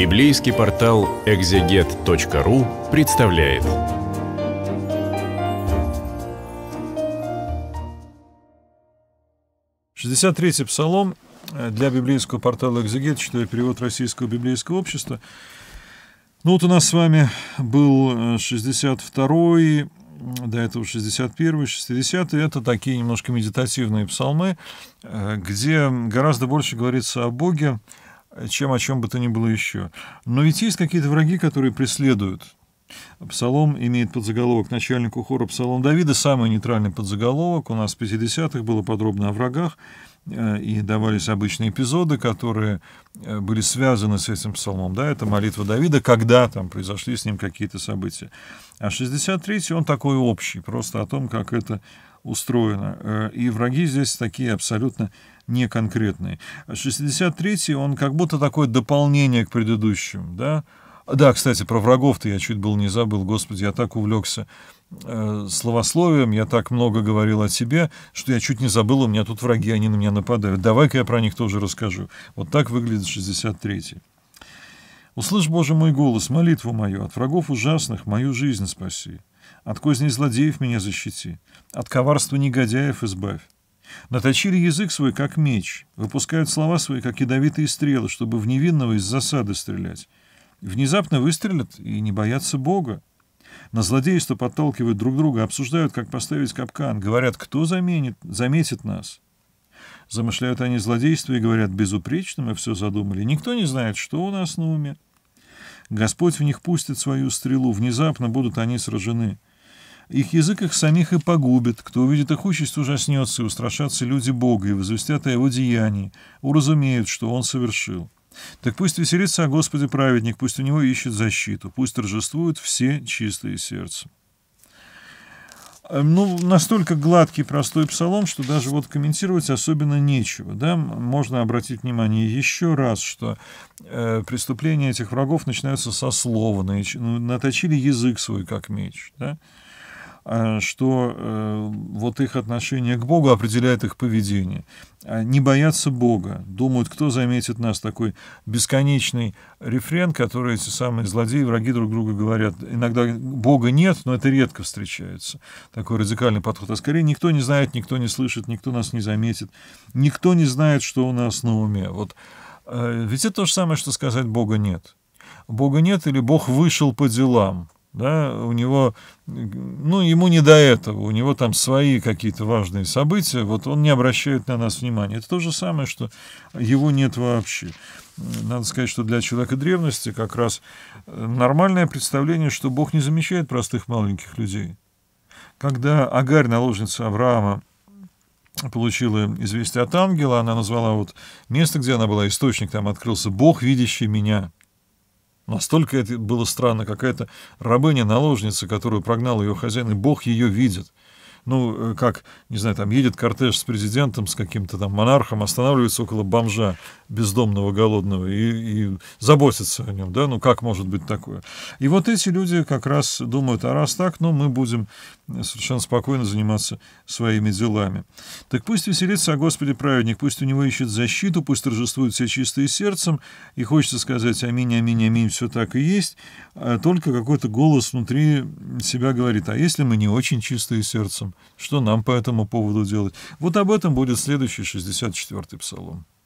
Библейский портал экзегет.ру представляет. Шестьдесят третий псалом э, для библейского портала «Экзегет», читаю перевод Российского библейского общества. Ну вот у нас с вами был 62-й, э, до этого 61-й, 60-й. Это такие немножко медитативные псалмы, э, где гораздо больше говорится о Боге, чем о чем бы то ни было еще. Но ведь есть какие-то враги, которые преследуют. Псалом имеет подзаголовок начальнику хора Псалом Давида, самый нейтральный подзаголовок. У нас в 50-х было подробно о врагах, э, и давались обычные эпизоды, которые э, были связаны с этим псалмом. Да, это молитва Давида, когда там произошли с ним какие-то события. А 63-й, он такой общий, просто о том, как это устроено. Э, и враги здесь такие абсолютно неконкретные. 63-й, он как будто такое дополнение к предыдущим, да? Да, кстати, про врагов-то я чуть был не забыл, господи, я так увлекся э, словословием, я так много говорил о тебе, что я чуть не забыл, у меня тут враги, они на меня нападают. Давай-ка я про них тоже расскажу. Вот так выглядит 63-й. «Услышь, Боже, мой голос, молитву мою, от врагов ужасных мою жизнь спаси». От козней злодеев меня защити, от коварства негодяев избавь. Наточили язык свой, как меч, выпускают слова свои, как ядовитые стрелы, чтобы в невинного из засады стрелять. Внезапно выстрелят и не боятся Бога. На злодейство подталкивают друг друга, обсуждают, как поставить капкан, говорят, кто заменит, заметит нас. Замышляют они злодейство и говорят, безупречно мы все задумали, никто не знает, что у нас на уме. Господь в них пустит свою стрелу, внезапно будут они сражены. Их язык их самих и погубит. Кто увидит их участь, ужаснется, и устрашатся люди Бога, и возвестят о его деянии, уразумеют, что он совершил. Так пусть веселится о Господе праведник, пусть у него ищет защиту, пусть торжествуют все чистые сердца. Ну, настолько гладкий, простой псалом, что даже вот комментировать особенно нечего. Да? Можно обратить внимание еще раз, что э, преступления этих врагов начинаются со слова, ну, наточили язык свой как меч. Да? Э, что э, вот их отношение к Богу определяет их поведение. А не боятся Бога, думают, кто заметит нас. Такой бесконечный рефрен, который эти самые злодеи, враги друг друга говорят. Иногда Бога нет, но это редко встречается. Такой радикальный подход. А скорее никто не знает, никто не слышит, никто нас не заметит. Никто не знает, что у нас на уме. Вот. Э, ведь это то же самое, что сказать «Бога нет». Бога нет или Бог вышел по делам да, у него, ну, ему не до этого, у него там свои какие-то важные события, вот он не обращает на нас внимания. Это то же самое, что его нет вообще. Надо сказать, что для человека древности как раз э, нормальное представление, что Бог не замечает простых маленьких людей. Когда Агарь, наложница Авраама, получила известие от ангела, она назвала вот место, где она была, источник, там открылся «Бог, видящий меня». Настолько это было странно, какая-то рабыня-наложница, которую прогнал ее хозяин, и Бог ее видит. Ну, э, как, не знаю, там едет кортеж с президентом, с каким-то там монархом, останавливается около бомжа бездомного, голодного и, и заботиться о нем, да, ну как может быть такое? И вот эти люди как раз думают, а раз так, ну мы будем совершенно спокойно заниматься своими делами. Так пусть веселится о а, Господе праведник, пусть у него ищет защиту, пусть торжествует все чистые сердцем, и хочется сказать аминь, аминь, аминь, все так и есть, а только какой-то голос внутри себя говорит, а если мы не очень чистые сердцем, что нам по этому поводу делать? Вот об этом будет следующий 64-й псалом.